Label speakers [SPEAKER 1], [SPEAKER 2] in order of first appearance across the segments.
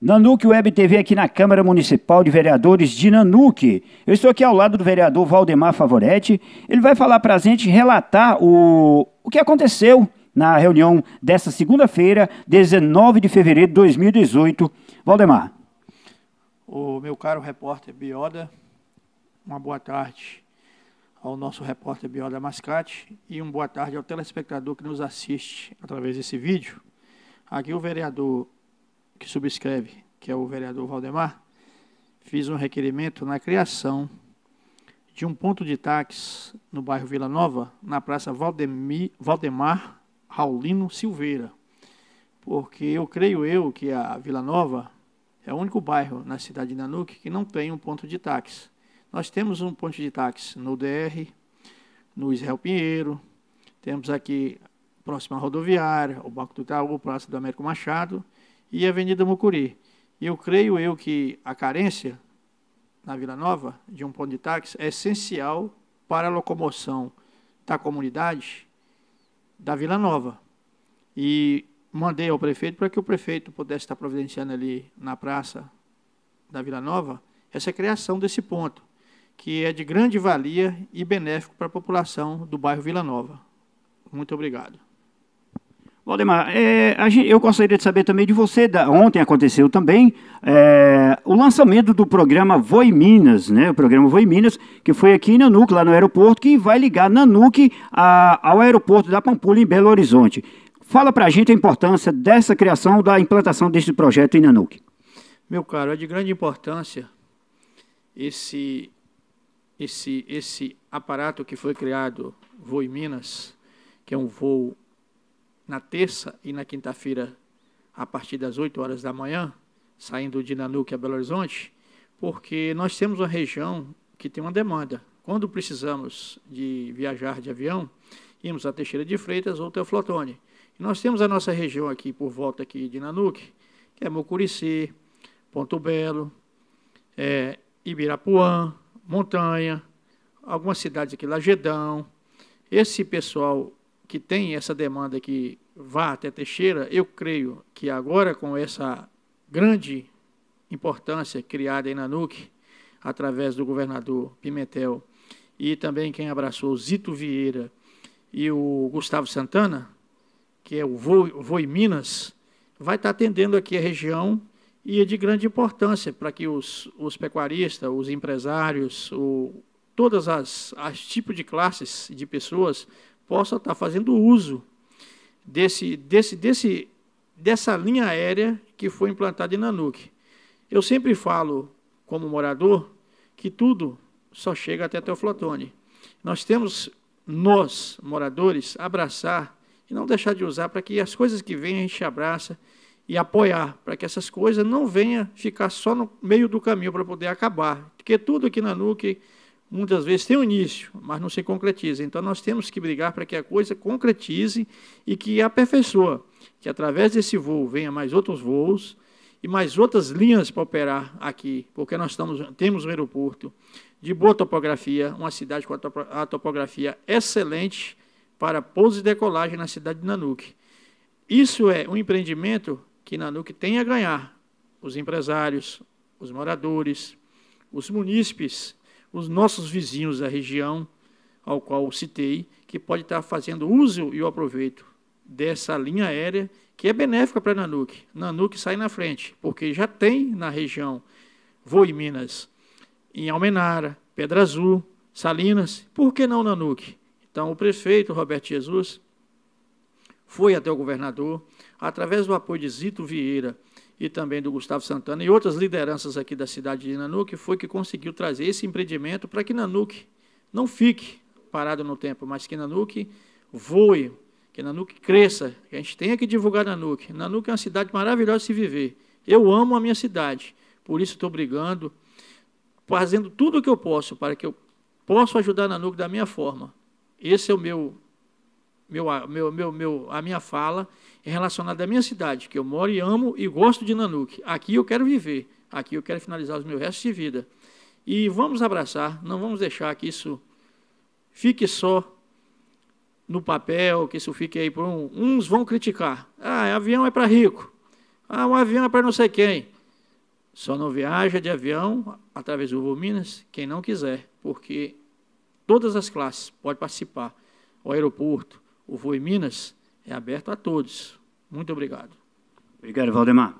[SPEAKER 1] Nanuque Web TV aqui na Câmara Municipal de Vereadores de Nanuque. Eu estou aqui ao lado do vereador Valdemar Favoretti. Ele vai falar para a gente relatar o, o que aconteceu na reunião desta segunda-feira, 19 de fevereiro de 2018. Valdemar. O meu caro repórter Bioda, uma boa tarde ao nosso repórter Bioda Mascate e uma boa tarde ao telespectador que nos assiste através desse vídeo. Aqui o vereador que subscreve, que é o vereador Valdemar, fiz um requerimento na criação de um ponto de táxi no bairro Vila Nova, na Praça Valdemir, Valdemar Raulino Silveira. Porque eu creio eu que a Vila Nova é o único bairro na cidade de Nanuque que não tem um ponto de táxi. Nós temos um ponto de táxi no DR, no Israel Pinheiro, temos aqui próxima rodoviária, o Banco do Itaú, Praça do Américo Machado, e Avenida Mucuri. E eu creio eu que a carência na Vila Nova de um ponto de táxi é essencial para a locomoção da comunidade da Vila Nova. E mandei ao prefeito para que o prefeito pudesse estar providenciando ali na praça da Vila Nova essa criação desse ponto, que é de grande valia e benéfico para a população do bairro Vila Nova. Muito obrigado. Valdemar, é, gente, eu gostaria de saber também de você. Da, ontem aconteceu também é, o lançamento do programa Voi Minas, né? O programa Voi Minas, que foi aqui em Nanuque, lá no aeroporto, que vai ligar Nanuque ao aeroporto da Pampulha, em Belo Horizonte. Fala para a gente a importância dessa criação, da implantação desse projeto em Nanuque. Meu caro, é de grande importância esse, esse, esse aparato que foi criado, Voi Minas, que é um voo na terça e na quinta-feira, a partir das 8 horas da manhã, saindo de Nanuque a Belo Horizonte, porque nós temos uma região que tem uma demanda. Quando precisamos de viajar de avião, íamos a Teixeira de Freitas ou Teoflotone. E nós temos a nossa região aqui, por volta aqui de Nanuque, que é Mucurici, Ponto Belo, é, Ibirapuã, Montanha, algumas cidades aqui, Lagedão. Esse pessoal que tem essa demanda que vá até Teixeira, eu creio que agora com essa grande importância criada em Nanuc, através do governador Pimentel e também quem abraçou Zito Vieira e o Gustavo Santana, que é o Voi Minas, vai estar atendendo aqui a região e é de grande importância para que os, os pecuaristas, os empresários, o, todas as, as tipos de classes de pessoas possa estar tá fazendo uso desse, desse, desse, dessa linha aérea que foi implantada em Nanuque. Eu sempre falo, como morador, que tudo só chega até Teoflotone. Nós temos, nós, moradores, abraçar e não deixar de usar para que as coisas que vêm a gente abraça e apoiar, para que essas coisas não venham ficar só no meio do caminho para poder acabar. Porque tudo aqui na NUC muitas vezes tem um início, mas não se concretiza. Então nós temos que brigar para que a coisa concretize e que aperfeiçoa, que através desse voo venha mais outros voos e mais outras linhas para operar aqui, porque nós estamos, temos um aeroporto de boa topografia, uma cidade com a topografia excelente para pouso e decolagem na cidade de Nanuque. Isso é um empreendimento que Nanuque tem a ganhar, os empresários, os moradores, os munícipes os nossos vizinhos da região ao qual citei, que pode estar fazendo uso e o aproveito dessa linha aérea, que é benéfica para Nanuque. Nanuque sai na frente, porque já tem na região Voi Minas, em Almenara, Pedra Azul, Salinas, por que não Nanuque? Então, o prefeito Roberto Jesus foi até o governador, através do apoio de Zito Vieira, e também do Gustavo Santana e outras lideranças aqui da cidade de Nanuque, foi que conseguiu trazer esse empreendimento para que Nanuque não fique parado no tempo, mas que Nanuque voe, que Nanuque cresça, que a gente tenha que divulgar Nanuque. Nanuque é uma cidade maravilhosa de se viver. Eu amo a minha cidade, por isso estou brigando, fazendo tudo o que eu posso para que eu possa ajudar Nanuque da minha forma. Esse é o meu meu, meu, meu, meu, a minha fala é relacionada à minha cidade, que eu moro e amo e gosto de Nanuque. Aqui eu quero viver, aqui eu quero finalizar os meus restos de vida. E vamos abraçar, não vamos deixar que isso fique só no papel, que isso fique aí por um, uns vão criticar. Ah, avião é para rico. Ah, um avião é para não sei quem. Só não viaja de avião através do Voo Minas quem não quiser, porque todas as classes pode participar. O aeroporto, o em Minas é aberto a todos. Muito obrigado. Obrigado, Valdemar.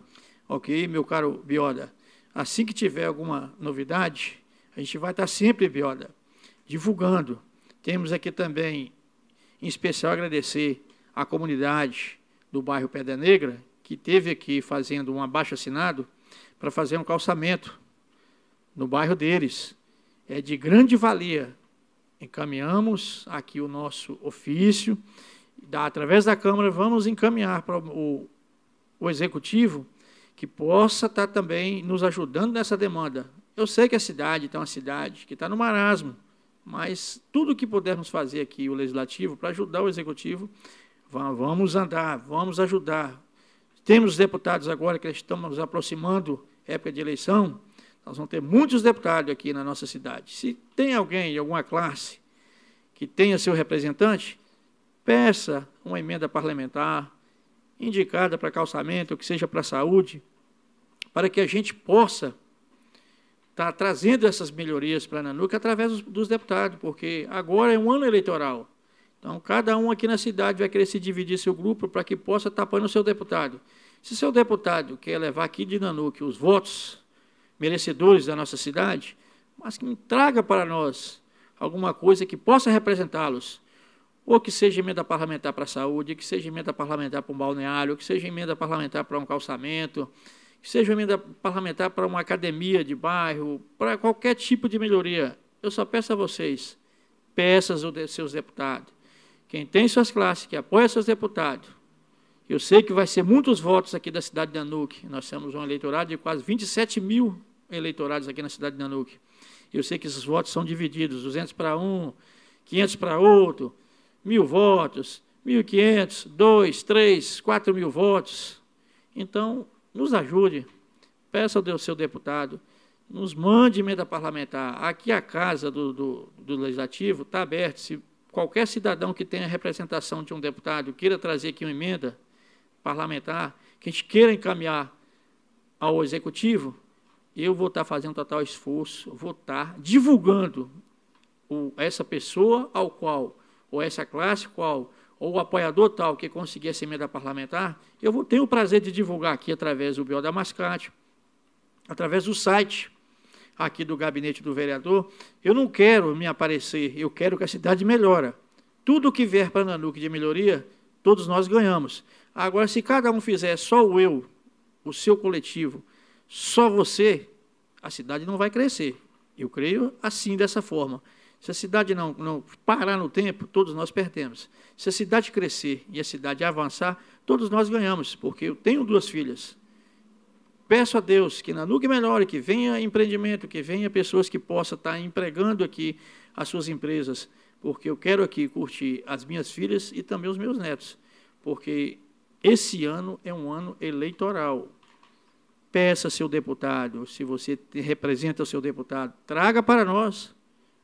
[SPEAKER 1] Ok, meu caro Bioda. Assim que tiver alguma novidade, a gente vai estar sempre, Bioda, divulgando. Temos aqui também, em especial, agradecer à comunidade do bairro Pedra Negra, que teve aqui fazendo um abaixo-assinado para fazer um calçamento no bairro deles. É de grande valia encaminhamos aqui o nosso ofício, da, através da Câmara, vamos encaminhar para o, o Executivo que possa estar tá também nos ajudando nessa demanda. Eu sei que a cidade está uma cidade que está no marasmo, mas tudo que pudermos fazer aqui, o Legislativo, para ajudar o Executivo, vamos andar, vamos ajudar. Temos deputados agora que estamos aproximando época de eleição, nós vamos ter muitos deputados aqui na nossa cidade. Se tem alguém de alguma classe que tenha seu representante, peça uma emenda parlamentar indicada para calçamento, ou que seja para saúde, para que a gente possa estar tá trazendo essas melhorias para Nanuca através dos, dos deputados, porque agora é um ano eleitoral. Então, cada um aqui na cidade vai querer se dividir seu grupo para que possa tapar no seu deputado. Se seu deputado quer levar aqui de Nanuque os votos merecedores da nossa cidade, mas que traga para nós alguma coisa que possa representá-los, ou que seja emenda parlamentar para a saúde, que seja emenda parlamentar para um balneário, que seja emenda parlamentar para um calçamento, que seja emenda parlamentar para uma academia de bairro, para qualquer tipo de melhoria. Eu só peço a vocês, peças aos seus deputados, quem tem suas classes, que apoia seus deputados, eu sei que vai ser muitos votos aqui da cidade de Anuque. Nós temos um eleitorado de quase 27 mil eleitorados aqui na cidade de Anuque. Eu sei que esses votos são divididos, 200 para um, 500 para outro, mil votos, 1.500, 2, 3, 4 mil votos. Então, nos ajude, peça ao seu deputado, nos mande emenda parlamentar. Aqui a casa do, do, do Legislativo está aberta. Se qualquer cidadão que tenha representação de um deputado queira trazer aqui uma emenda, parlamentar, que a gente queira encaminhar ao executivo, eu vou estar fazendo total esforço, vou estar divulgando o, essa pessoa ao qual, ou essa classe qual, ou o apoiador tal que conseguir essa emenda parlamentar, eu vou ter o prazer de divulgar aqui através do Biel da Mascate, através do site aqui do gabinete do vereador. Eu não quero me aparecer, eu quero que a cidade melhore. Tudo que vier para Nanuque de melhoria, todos nós ganhamos. Agora, se cada um fizer só o eu, o seu coletivo, só você, a cidade não vai crescer. Eu creio assim, dessa forma. Se a cidade não, não parar no tempo, todos nós perdemos. Se a cidade crescer e a cidade avançar, todos nós ganhamos, porque eu tenho duas filhas. Peço a Deus que na Nuke melhore, que venha empreendimento, que venha pessoas que possam estar empregando aqui as suas empresas, porque eu quero aqui curtir as minhas filhas e também os meus netos, porque esse ano é um ano eleitoral. Peça seu deputado, se você representa o seu deputado, traga para nós.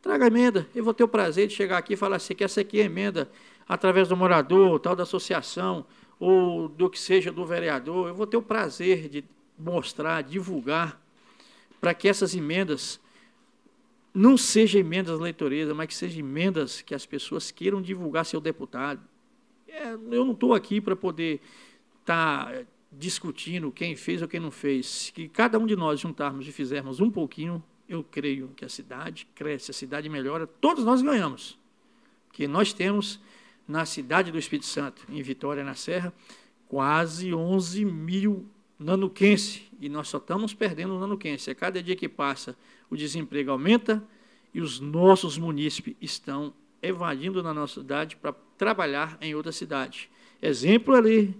[SPEAKER 1] Traga emenda. Eu vou ter o prazer de chegar aqui e falar você quer essa aqui emenda através do morador, tal da associação, ou do que seja do vereador. Eu vou ter o prazer de mostrar, divulgar, para que essas emendas não sejam emendas leitoreiras, mas que sejam emendas que as pessoas queiram divulgar seu deputado, é, eu não estou aqui para poder estar tá eh, discutindo quem fez ou quem não fez. Se cada um de nós juntarmos e fizermos um pouquinho, eu creio que a cidade cresce, a cidade melhora, todos nós ganhamos. Que nós temos na cidade do Espírito Santo, em Vitória, na Serra, quase 11 mil nanuquense, e nós só estamos perdendo o nanuquense. A cada dia que passa, o desemprego aumenta e os nossos munícipes estão evadindo na nossa cidade para trabalhar em outra cidade. Exemplo ali,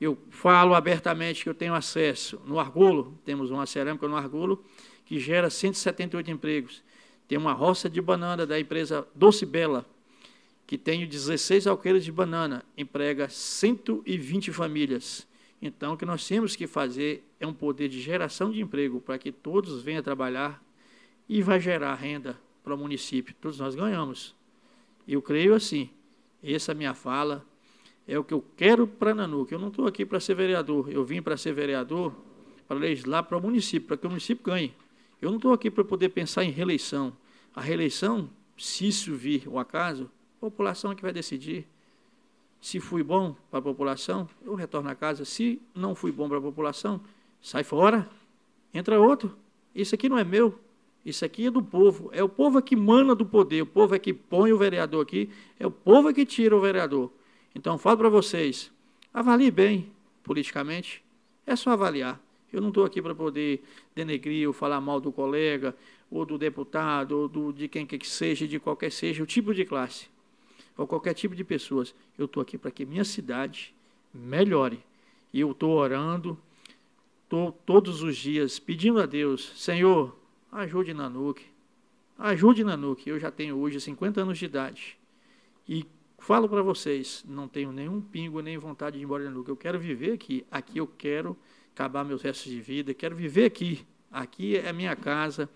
[SPEAKER 1] eu falo abertamente que eu tenho acesso no Argolo, temos uma cerâmica no Argolo, que gera 178 empregos. Tem uma roça de banana da empresa Doce Bela, que tem 16 alqueires de banana, emprega 120 famílias. Então, o que nós temos que fazer é um poder de geração de emprego para que todos venham trabalhar e vai gerar renda para o município. Todos nós ganhamos. Eu creio assim. Essa é minha fala é o que eu quero para Nanuca. Eu não estou aqui para ser vereador. Eu vim para ser vereador para legislar para o município, para que o município ganhe. Eu não estou aqui para poder pensar em reeleição. A reeleição, se isso vir o acaso, a população é que vai decidir. Se fui bom para a população, eu retorno à casa. Se não fui bom para a população, sai fora, entra outro. Isso aqui não é meu. Isso aqui é do povo. É o povo é que mana do poder. O povo é que põe o vereador aqui. É o povo é que tira o vereador. Então, falo para vocês: avalie bem politicamente. É só avaliar. Eu não estou aqui para poder denegrir ou falar mal do colega, ou do deputado, ou do, de quem quer que seja, de qualquer seja, o tipo de classe, ou qualquer tipo de pessoas. Eu estou aqui para que minha cidade melhore. E eu estou orando, estou todos os dias pedindo a Deus, Senhor, ajude Nanuque, ajude Nanuque. Eu já tenho hoje 50 anos de idade e falo para vocês, não tenho nenhum pingo, nem vontade de ir embora de Nanuque. Eu quero viver aqui, aqui eu quero acabar meus restos de vida, quero viver aqui. Aqui é a minha casa,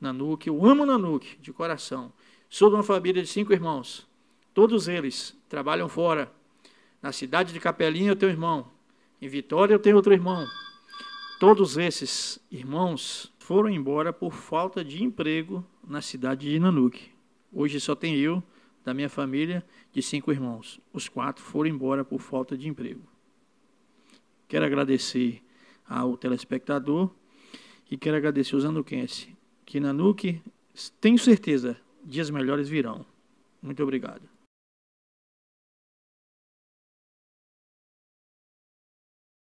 [SPEAKER 1] Nanuque. Eu amo Nanuque de coração. Sou de uma família de cinco irmãos. Todos eles trabalham fora. Na cidade de Capelinha eu tenho um irmão. Em Vitória eu tenho outro irmão. Todos esses irmãos foram embora por falta de emprego na cidade de Nanuque. Hoje só tem eu, da minha família, de cinco irmãos. Os quatro foram embora por falta de emprego. Quero agradecer ao telespectador e quero agradecer aos nanuquenses, que Nanuque, tenho certeza, dias melhores virão. Muito obrigado.